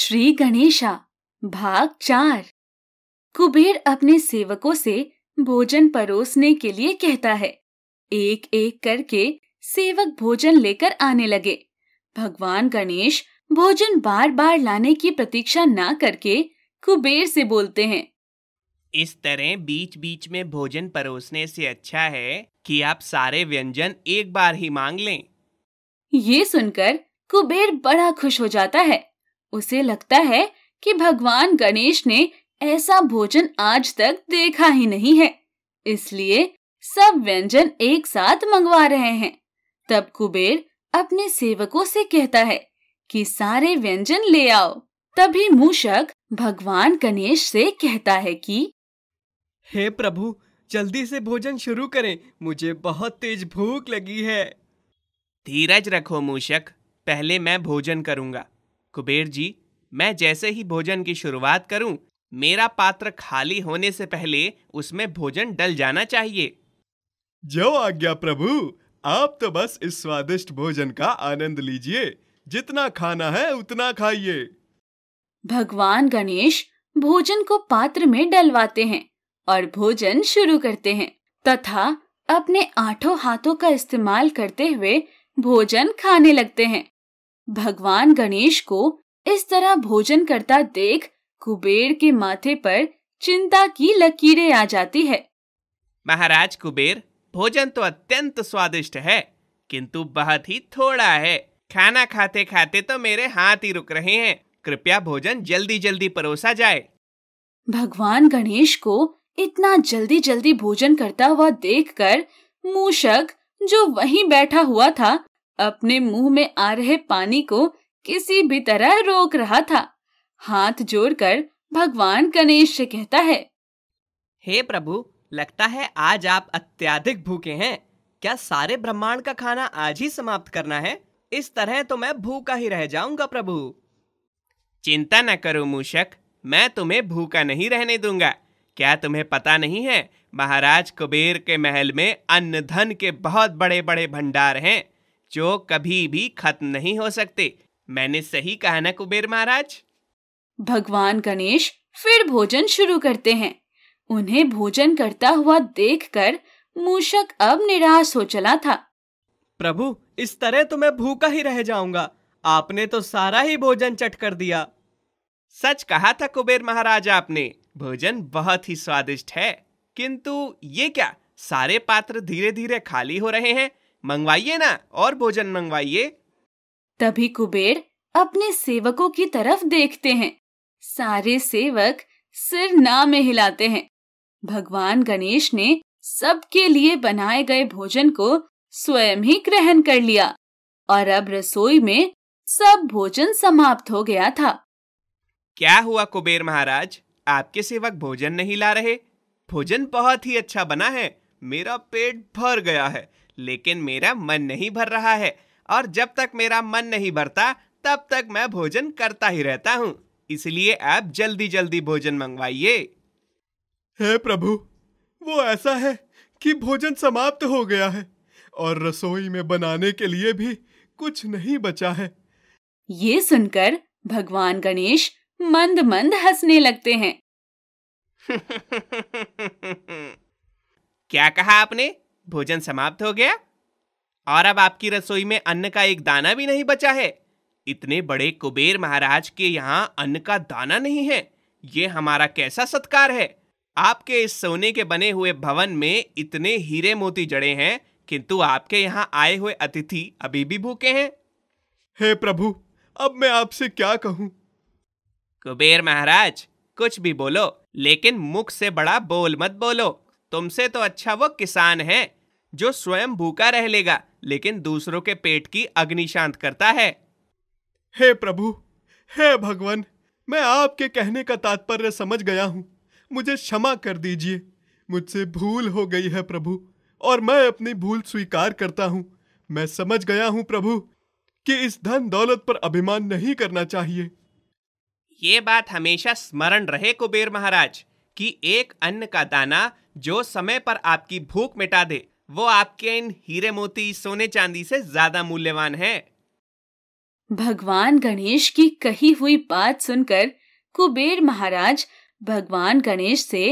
श्री गणेशा भाग चार कुबेर अपने सेवकों से भोजन परोसने के लिए कहता है एक एक करके सेवक भोजन लेकर आने लगे भगवान गणेश भोजन बार बार लाने की प्रतीक्षा ना करके कुबेर से बोलते हैं इस तरह बीच बीच में भोजन परोसने से अच्छा है कि आप सारे व्यंजन एक बार ही मांग लें। ये सुनकर कुबेर बड़ा खुश हो जाता है उसे लगता है कि भगवान गणेश ने ऐसा भोजन आज तक देखा ही नहीं है इसलिए सब व्यंजन एक साथ मंगवा रहे हैं तब कुबेर अपने सेवकों से कहता है कि सारे व्यंजन ले आओ तभी मूषक भगवान गणेश से कहता है कि हे hey प्रभु जल्दी से भोजन शुरू करें मुझे बहुत तेज भूख लगी है धीरज रखो मूषक पहले मैं भोजन करूंगा कुबेर जी मैं जैसे ही भोजन की शुरुआत करूं मेरा पात्र खाली होने से पहले उसमें भोजन डल जाना चाहिए जो आज्ञा प्रभु आप तो बस इस स्वादिष्ट भोजन का आनंद लीजिए जितना खाना है उतना खाइए भगवान गणेश भोजन को पात्र में डलवाते हैं और भोजन शुरू करते हैं तथा अपने आठों हाथों का इस्तेमाल करते हुए भोजन खाने लगते हैं भगवान गणेश को इस तरह भोजन करता देख कुबेर के माथे पर चिंता की लकीरें आ जाती है महाराज कुबेर भोजन तो अत्यंत स्वादिष्ट है किंतु बहुत ही थोड़ा है खाना खाते खाते तो मेरे हाथ ही रुक रहे हैं कृपया भोजन जल्दी जल्दी परोसा जाए भगवान गणेश को इतना जल्दी जल्दी भोजन करता हुआ देखकर मूषक जो वहीं बैठा हुआ था अपने मुंह में आ रहे पानी को किसी भी तरह रोक रहा था हाथ जोड़कर भगवान गणेश से कहता है हे प्रभु लगता है आज आप अत्याधिक भूखे हैं क्या सारे ब्रह्मांड का खाना आज ही समाप्त करना है इस तरह तो मैं भूखा ही रह जाऊंगा प्रभु चिंता न करो मूषक मैं तुम्हें भूखा नहीं रहने दूंगा क्या तुम्हें पता नहीं है महाराज कुबेर के महल में अन्न धन के बहुत बड़े बड़े भंडार हैं जो कभी भी खत्म नहीं हो सकते मैंने सही कहा ना कुबेर महाराज भगवान गणेश फिर भोजन शुरू करते हैं उन्हें भोजन करता हुआ देखकर मूषक अब निराश हो चला था प्रभु इस तरह तो मैं भूखा ही रह जाऊंगा आपने तो सारा ही भोजन चट कर दिया सच कहा था कुबेर महाराज आपने भोजन बहुत ही स्वादिष्ट है किंतु ये क्या सारे पात्र धीरे धीरे खाली हो रहे हैं मंगवाइए ना और भोजन मंगवाइए तभी कुबेर अपने सेवकों की तरफ देखते हैं सारे सेवक सिर ना में हिलाते हैं भगवान गणेश ने सबके लिए बनाए गए भोजन को स्वयं ही ग्रहण कर लिया और अब रसोई में सब भोजन समाप्त हो गया था क्या हुआ कुबेर महाराज आपके सेवक भोजन नहीं ला रहे भोजन बहुत ही अच्छा बना है मेरा पेट भर गया है लेकिन मेरा मन नहीं भर रहा है और जब तक मेरा मन नहीं भरता तब तक मैं भोजन करता ही रहता हूँ इसलिए आप जल्दी जल्दी भोजन मंगवाइए हे प्रभु वो ऐसा है कि भोजन समाप्त हो गया है और रसोई में बनाने के लिए भी कुछ नहीं बचा है ये सुनकर भगवान गणेश मंद मंद हंसने लगते हैं क्या कहा आपने भोजन समाप्त हो गया और अब आपकी रसोई में अन्न का एक दाना भी नहीं बचा है इतने बड़े कुबेर महाराज के यहाँ अन्न का दाना नहीं है ये हमारा कैसा सत्कार है आपके इस सोने के बने हुए भवन में इतने हीरे मोती जड़े हैं किंतु आपके यहाँ आए हुए अतिथि अभी भी भूखे हैं हे प्रभु अब मैं आपसे क्या कहूँ कुबेर महाराज कुछ भी बोलो लेकिन मुख से बड़ा बोल मत बोलो तुमसे तो अच्छा वो किसान है जो स्वयं भूखा रह लेगा लेकिन दूसरों के पेट की अग्नि शांत करता है हे प्रभु हे भगवान मैं आपके कहने का तात्पर्य समझ गया हूँ मुझे क्षमा कर दीजिए मुझसे भूल हो गई है प्रभु और मैं अपनी भूल स्वीकार करता हूँ मैं समझ गया हूँ प्रभु कि इस धन दौलत पर अभिमान नहीं करना चाहिए ये बात हमेशा स्मरण रहे कुबेर महाराज कि एक अन्न का दाना जो समय पर आपकी भूख मिटा दे वो आपके इन हीरे मोती सोने चांदी से ज्यादा मूल्यवान है भगवान गणेश की कही हुई बात सुनकर कुबेर महाराज भगवान गणेश से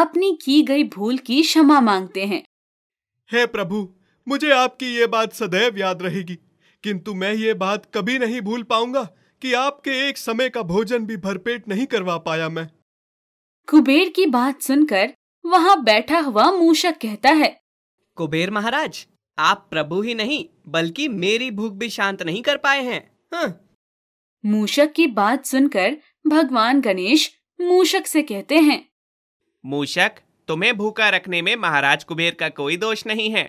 अपनी की गई भूल की क्षमा मांगते हैं हे प्रभु मुझे आपकी ये बात सदैव याद रहेगी किंतु मैं ये बात कभी नहीं भूल पाऊंगा कि आपके एक समय का भोजन भी भरपेट नहीं करवा पाया मैं कुबेर की बात सुनकर वहाँ बैठा हुआ मूषक कहता है कुबेर महाराज आप प्रभु ही नहीं बल्कि मेरी भूख भी शांत नहीं कर पाए हैं हाँ। मूषक की बात सुनकर भगवान गणेश मूषक से कहते हैं मूषक तुम्हें भूखा रखने में महाराज कुबेर का कोई दोष नहीं है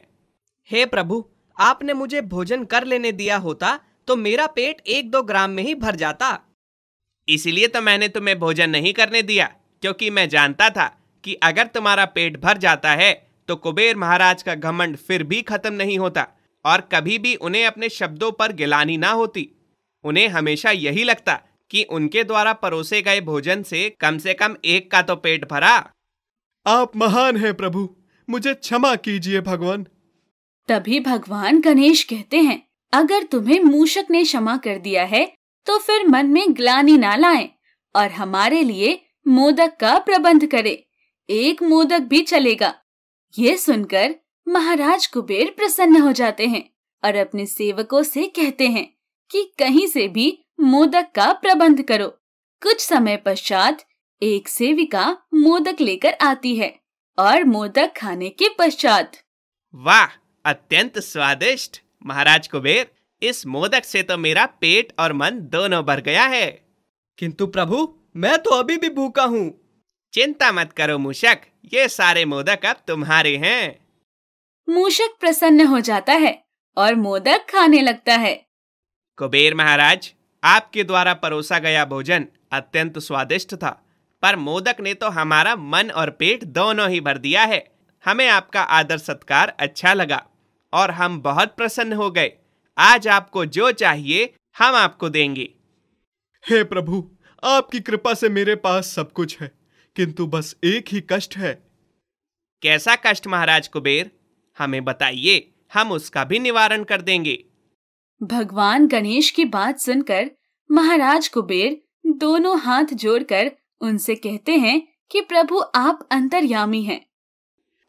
हे प्रभु आपने मुझे भोजन कर लेने दिया होता तो मेरा पेट एक दो ग्राम में ही भर जाता इसलिए तो मैंने तुम्हें भोजन नहीं करने दिया क्योंकि मैं जानता था कि अगर तुम्हारा पेट भर जाता है तो कुबेर महाराज का घमंड फिर भी खत्म नहीं होता और कभी भी उन्हें अपने शब्दों पर गिलानी ना होती उन्हें हमेशा यही लगता कि उनके द्वारा परोसे गए भोजन से कम से कम एक का तो पेट भरा आप महान हैं प्रभु मुझे क्षमा कीजिए भगवान तभी भगवान गणेश कहते हैं अगर तुम्हें मूषक ने क्षमा कर दिया है तो फिर मन में ग्लानी ना लाएं और हमारे लिए मोदक का प्रबंध करें एक मोदक भी चलेगा ये सुनकर महाराज कुबेर प्रसन्न हो जाते हैं और अपने सेवकों से कहते हैं कि कहीं से भी मोदक का प्रबंध करो कुछ समय पश्चात एक सेविका मोदक लेकर आती है और मोदक खाने के पश्चात वाह अत्यंत स्वादिष्ट महाराज कुबेर इस मोदक से तो मेरा पेट और मन दोनों भर गया है किंतु प्रभु मैं तो अभी भी भूखा हूँ चिंता मत करो मूषक ये सारे मोदक अब तुम्हारे हैं मूषक प्रसन्न हो जाता है और मोदक खाने लगता है कुबेर महाराज आपके द्वारा परोसा गया भोजन अत्यंत स्वादिष्ट था पर मोदक ने तो हमारा मन और पेट दोनों ही भर दिया है हमें आपका आदर सत्कार अच्छा लगा और हम बहुत प्रसन्न हो गए आज आपको जो चाहिए हम आपको देंगे हे प्रभु आपकी कृपा से मेरे पास सब कुछ है किंतु बस एक ही कष्ट है कैसा कष्ट महाराज कुबेर हमें बताइए हम उसका भी निवारण कर देंगे भगवान गणेश की बात सुनकर महाराज कुबेर दोनों हाथ जोड़कर उनसे कहते हैं कि प्रभु आप अंतर्यामी हैं।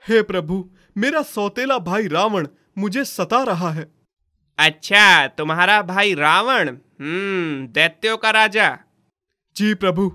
हे प्रभु मेरा सौतेला भाई रावण मुझे सता रहा है अच्छा तुम्हारा भाई रावण हम्म दैत्यों का राजा जी प्रभु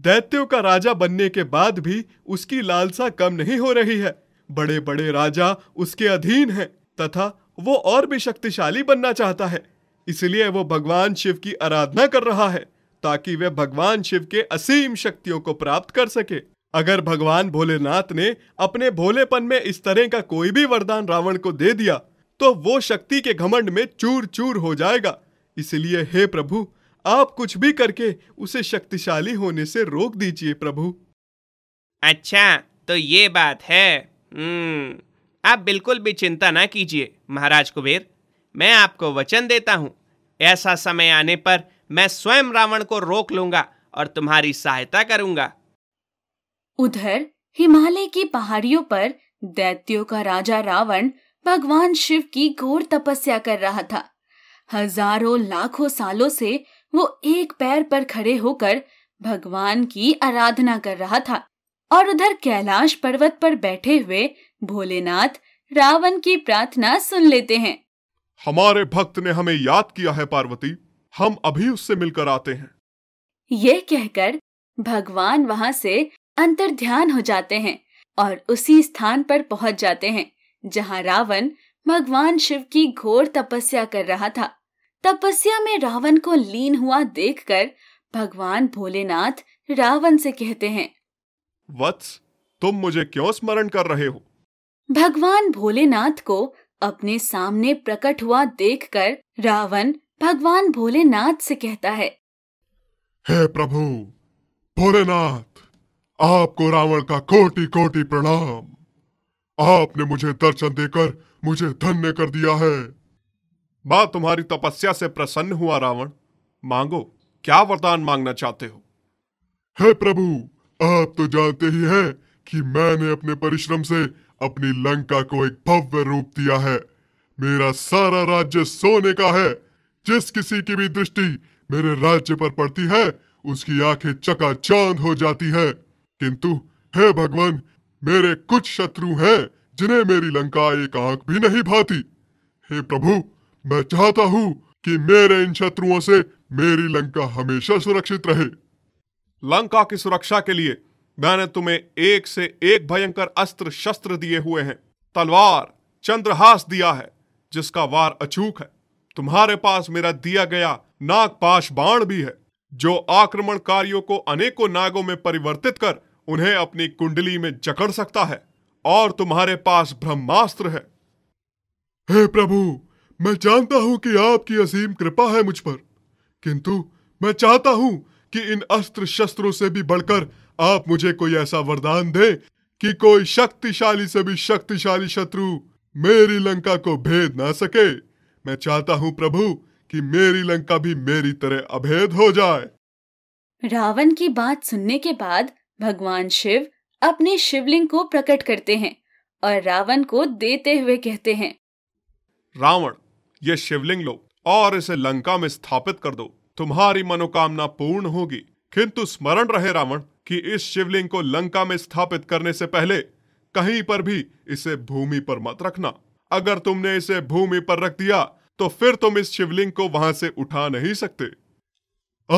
दैत्यों का राजा बनने के बाद भी उसकी लालसा कम नहीं हो रही है बड़े बड़े राजा उसके अधीन हैं तथा वो और भी शक्तिशाली बनना चाहता है इसलिए वो भगवान शिव की आराधना कर रहा है ताकि वह भगवान शिव के असीम शक्तियों को प्राप्त कर सके अगर भगवान भोलेनाथ ने अपने भोलेपन में इस तरह का कोई भी वरदान रावण को दे दिया तो वो शक्ति के घमंड में चूर चूर हो जाएगा इसलिए हे प्रभु आप कुछ भी करके उसे शक्तिशाली होने से रोक दीजिए प्रभु अच्छा तो ये बात है हम्म, आप बिल्कुल भी चिंता ना कीजिए महाराज कुबेर मैं आपको वचन देता हूँ ऐसा समय आने पर मैं स्वयं रावण को रोक लूंगा और तुम्हारी सहायता करूंगा उधर हिमालय की पहाड़ियों पर दैत्यों का राजा रावण भगवान शिव की घोर तपस्या कर रहा था हजारों लाखों सालों से वो एक पैर पर खड़े होकर भगवान की आराधना कर रहा था और उधर कैलाश पर्वत पर बैठे हुए भोलेनाथ रावण की प्रार्थना सुन लेते हैं हमारे भक्त ने हमें याद किया है पार्वती हम अभी उससे मिलकर आते हैं ये कहकर भगवान वहाँ से अंतर ध्यान हो जाते हैं और उसी स्थान पर पहुँच जाते हैं जहाँ रावण भगवान शिव की घोर तपस्या कर रहा था तपस्या में रावण को लीन हुआ देखकर भगवान भोलेनाथ रावण से कहते हैं वत्स तुम मुझे क्यों स्मरण कर रहे हो भगवान भोलेनाथ को अपने सामने प्रकट हुआ देखकर रावण भगवान भोलेनाथ से कहता है हे प्रभु भोलेनाथ आपको रावण का कोटि कोटि प्रणाम आपने मुझे दर्शन देकर मुझे धन्य कर दिया है मां तुम्हारी तपस्या से प्रसन्न हुआ रावण मांगो क्या वरदान मांगना चाहते हो हे प्रभु आप तो जानते ही हैं कि मैंने अपने परिश्रम से अपनी लंका को एक भव्य रूप दिया है मेरा सारा राज्य सोने का है जिस किसी की भी दृष्टि मेरे राज्य पर पड़ती है उसकी आंखें चांद हो जाती है किंतु हे भगवान मेरे कुछ शत्रु हैं जिन्हें मेरी लंका एक आंख भी नहीं भाती हे प्रभु मैं चाहता हूं कि मेरे इन शत्रुओं से मेरी लंका हमेशा सुरक्षित रहे लंका की सुरक्षा के लिए मैंने तुम्हें एक से एक भयंकर अस्त्र शस्त्र दिए हुए हैं तलवार चंद्रहास दिया है जिसका वार अचूक है तुम्हारे पास मेरा दिया गया नागपाश बाण भी है जो आक्रमणकारियों को अनेकों नागों में परिवर्तित कर उन्हें अपनी कुंडली में जकड़ सकता है और तुम्हारे पास ब्रह्मास्त्र है हे प्रभु मैं जानता हूं कि आपकी असीम कृपा है मुझ पर किंतु मैं चाहता हूं कि इन अस्त्र शस्त्रों से भी बढ़कर आप मुझे कोई ऐसा वरदान दें कि कोई शक्तिशाली से भी शक्तिशाली शत्रु मेरी लंका को भेद ना सके मैं चाहता हूं प्रभु कि मेरी लंका भी मेरी तरह अभेद हो जाए रावण की बात सुनने के बाद भगवान शिव अपने शिवलिंग को प्रकट करते हैं और रावण को देते हुए कहते हैं रावण ये शिवलिंग लो और इसे लंका में स्थापित कर दो तुम्हारी मनोकामना पूर्ण होगी किंतु स्मरण रहे रावण कि इस शिवलिंग को लंका में स्थापित करने से पहले कहीं पर भी इसे भूमि पर मत रखना अगर तुमने इसे भूमि पर रख दिया तो फिर तुम इस शिवलिंग को वहां से उठा नहीं सकते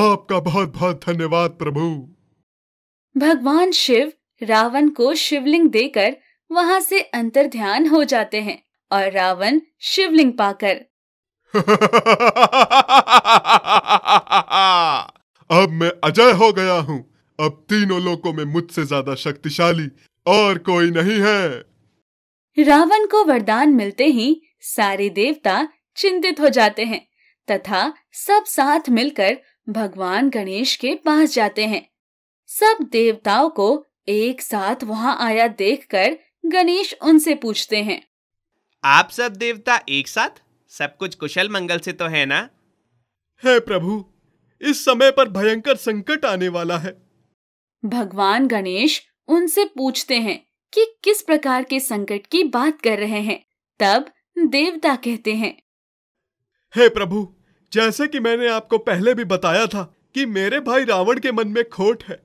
आपका बहुत बहुत धन्यवाद प्रभु भगवान शिव रावण को शिवलिंग देकर वहां से अंतर ध्यान हो जाते हैं और रावण शिवलिंग पाकर अब मैं अजय हो गया हूँ अब तीनों लोगों में मुझसे ज्यादा शक्तिशाली और कोई नहीं है रावण को वरदान मिलते ही सारे देवता चिंतित हो जाते हैं तथा सब साथ मिलकर भगवान गणेश के पास जाते हैं सब देवताओं को एक साथ वहाँ आया देखकर गणेश उनसे पूछते हैं आप सब देवता एक साथ सब कुछ कुशल मंगल से तो है ना है प्रभु इस समय पर भयंकर संकट आने वाला है भगवान गणेश उनसे पूछते हैं कि किस प्रकार के संकट की बात कर रहे हैं तब देवता कहते हैं हे प्रभु जैसे कि मैंने आपको पहले भी बताया था कि मेरे भाई रावण के मन में खोट है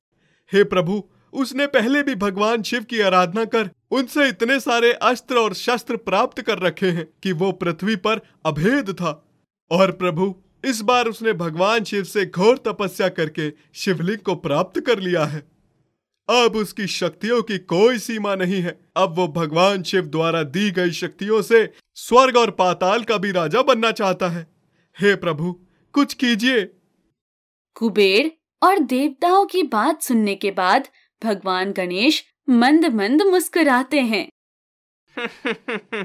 हे प्रभु उसने पहले भी भगवान शिव की आराधना कर उनसे इतने सारे अस्त्र और शस्त्र प्राप्त कर रखे हैं कि वो पृथ्वी पर अभेद था और प्रभु इस बार उसने भगवान शिव से घोर तपस्या करके शिवलिंग को प्राप्त कर लिया है अब उसकी शक्तियों की कोई सीमा नहीं है अब वो भगवान शिव द्वारा दी गई शक्तियों से स्वर्ग और पाताल का भी राजा बनना चाहता है हे प्रभु कुछ कीजिए कुबेर और देवताओं की बात सुनने के बाद भगवान गणेश मंद मंद मुस्कुराते हैं